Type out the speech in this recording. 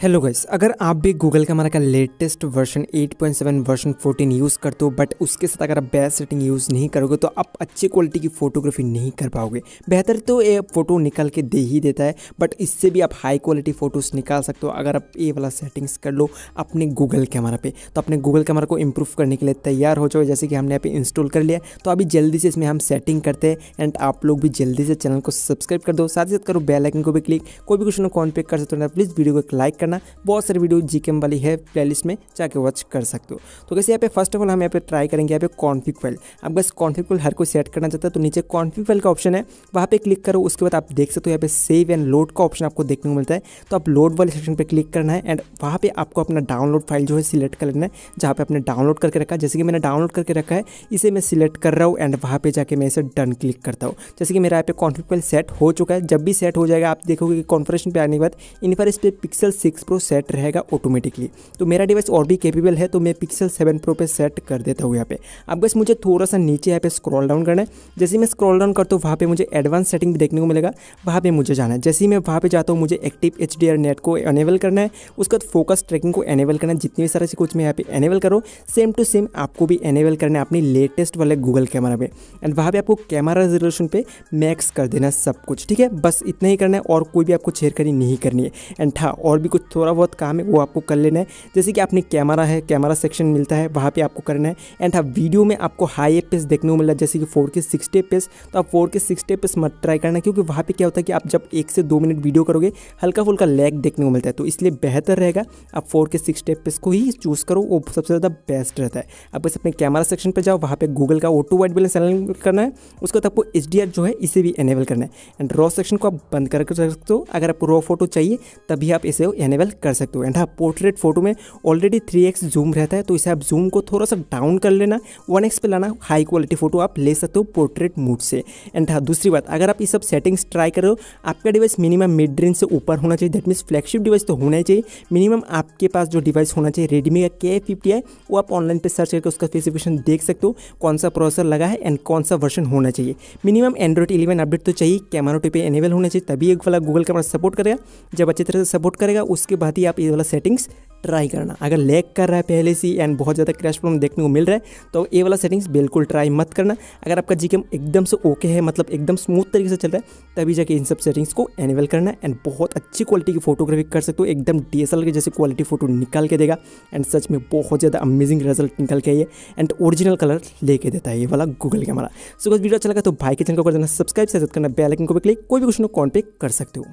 hello guys अगर आप भी गूगल कैमरा का लेटेस्ट वर्जन 8.7 वर्जन 14 यूज़ करते हो बट उसके साथ अगर आप बेस्ट सेटिंग यूज़ नहीं करोगे तो आप अच्छी क्वालिटी की फ़ोटोग्राफी नहीं कर पाओगे बेहतर तो ये फ़ोटो निकाल के दे ही देता है बट इससे भी आप हाई क्वालिटी फ़ोटोज़ निकाल सकते हो अगर आप ये वाला सेटिंग्स कर लो अपने गूगल कैमरा पर तो अपने गूगल कैमरा को इम्प्रूव करने के लिए तैयार हो जाओ जैसे कि हमने यहाँ पर इंस्टॉल कर लिया तो अभी जल्दी से इसमें हम सेटिंग करते हैं एंड आप लोग भी जल्दी से चैनल को सब्सक्राइब कर दो साथ ही साथ करो बेलाइकन को भी क्लिक कोई भी क्वेश्चन कॉन्टेक्ट कर सकते हो प्लीज़ वीडियो को एक लाइक कर करना बहुत सारी वीडियो जी वाली है प्लेलिस्ट में जाके वॉच कर सकते हो तो कैसे यहाँ पे फर्स्ट ऑफ ऑल हम यहाँ पे ट्राई करेंगे यहाँ पे कॉन्फिक फाइल आप बस कॉन्फिक फाइल हर कोई सेट करना चाहता है तो नीचे कॉन्फिक फाइल का ऑप्शन है वहाँ पे क्लिक करो उसके बाद आप देख सकते हो यहाँ पे सेव एंड लोड का ऑप्शन आपको देखने को मिलता है तो आप लोड वाले सेक्शन पर क्लिक करना है एंड वहाँ पर आपको अपना डाउनलोड फाइल जो है सिलेक्ट कर लेना है जहाँ पर आपने डाउनलोड करके रखा जैसे कि मैंने डाउनलोड करके रखा है इसे मैं सिलेक्ट कर रहा हूँ एंड वहाँ पर जाकर मैं इसे डन क्लिक करता हूँ जैसे कि मेरा यहाँ पे कॉन्फिक फाइल सेट हो चुका है जब भी सेट हो जाएगा आप देखोगे कि कॉन्फ्रेशन पर आने के बाद इन पर इस पर pixel six six pro set रहेगा ऑटोमेटिकली तो मेरा डिवाइस और भी कैपेबल है तो मैं पिक्सल सेवन प्रो पे सेट कर देता हूँ यहाँ पे अब बस मुझे थोड़ा सा नीचे यहाँ पे स्क्रॉल डाउन करना है जैसे मैं स्क्रॉल डाउन करता हूँ वहाँ पे मुझे एडवांस सेटिंग भी देखने को मिलेगा वहाँ पे मुझे जाना है जैसे ही मैं वहाँ पे जाता हूँ मुझे एक्टिव एच नेट को एनेबल करना है उसके बाद फोकस ट्रैकिंग को एनेबल करना है जितनी भी सारा कुछ मैं यहाँ पे एनेबल करो सेम टू सेम आपको भी एनेबल करना है अपनी लेटेस्ट वाले गूगल कैमरा में एंड वहाँ पर आपको कैमरा रेजोल्यूशन पे मैक्स कर देना है सब कुछ ठीक है बस इतना ही करना है और कोई भी आपको छेड़खानी नहीं करनी है एंड हाँ और भी कुछ थोड़ा बहुत काम है वो आपको कर लेना है जैसे कि आपने कैमरा है कैमरा सेक्शन मिलता है वहाँ पर आपको करना है एंड हाँ वीडियो में आपको हाई एफ देखने को मिल जैसे कि फोर के सिक्सटी तो आप फोर के सिक्सटी मत ट्राई करना क्योंकि वहाँ पर क्या होता है कि आप जब एक से दो मिनट वीडियो करोगे हल्का फुल्का लैग देखने को मिलता है तो इसलिए बेहतर रहेगा आप फोर के सिक्सटी को ही चूज़ करो वो सबसे ज़्यादा बेस्ट रहता है आप बस अपने कैमरा सेक्शन पर जाओ वहाँ पर गूगल का ऑटो वाइट बैलेंस करना है उसके बाद आपको एच जो है इसे भी एनेबल करना है एंड रॉ सेक्शन को आप बंद कर सकते हो अगर आपको रॉ फोटो चाहिए तभी आप इसे एनेबल इनेबल कर सकते हो एंड हाँ पोर्ट्रेट फोटो में ऑलरेडी थ्री एक्स जूम रहता है तो इसे आप जूम को थोड़ा सा डाउन कर लेना वन एक्स पे लाना हाई क्वालिटी फोटो आप ले सकते हो पोर्ट्रेट मूड से एंड हाँ दूसरी बात अगर आप ये सब सेटिंग्स ट्राई करो आपका डिवाइस मिनिमम मिड रेंज से ऊपर होना चाहिए दैट मीन्स फ्लैगशिप डिवाइस तो होना ही चाहिए मिनिमम आपके पास जो डिवाइस होना चाहिए रेडमी का के फिफ्टी है वो आप ऑनलाइन पर सर्च करके उसका स्पेसिफिकेशन देख सकते हो कौन सा प्रोसेसर लगा है एंड कौन सा वर्जन होना चाहिए मिनिमम एंड्रॉइड इलेवन अपडेट तो चाहिए कैमरा टू पे होना चाहिए तभी एक वाला गूगल कैमरा सपोर्ट करेगा जब अच्छी तरह से सपोर्ट करेगा उस उसके बाद ही आप ये वाला सेटिंग्स ट्राई करना अगर लैग कर रहा है पहले से एंड बहुत ज़्यादा क्रैश प्रॉब्लम देखने को मिल रहा है तो ये वाला सेटिंग्स बिल्कुल ट्राई मत करना अगर आपका जी एकदम से ओके है मतलब एकदम स्मूथ तरीके से चल रहा है तभी जाके इन सब सेटिंग्स को एनेबल करना एंड बहुत अच्छी क्वालिटी की फोटोग्राफी कर सकते हो एकदम डी एस के जैसे क्वालिटी फोटो निकाल के देगा एंड सच में बहुत ज़्यादा अमेजिंग रिजल्ट निकल के आइए एंड ओरिजिनल कलर लेके देता है ये वाला गूगल कैमरा सो अगर वीडियो अच्छा लगा तो भाई के चैनल को कर देना सब्सक्राइब से करना बेलाइकन को भी क्लिक कोई भी क्वेश्चन कॉन्टेक्ट कर सकते हो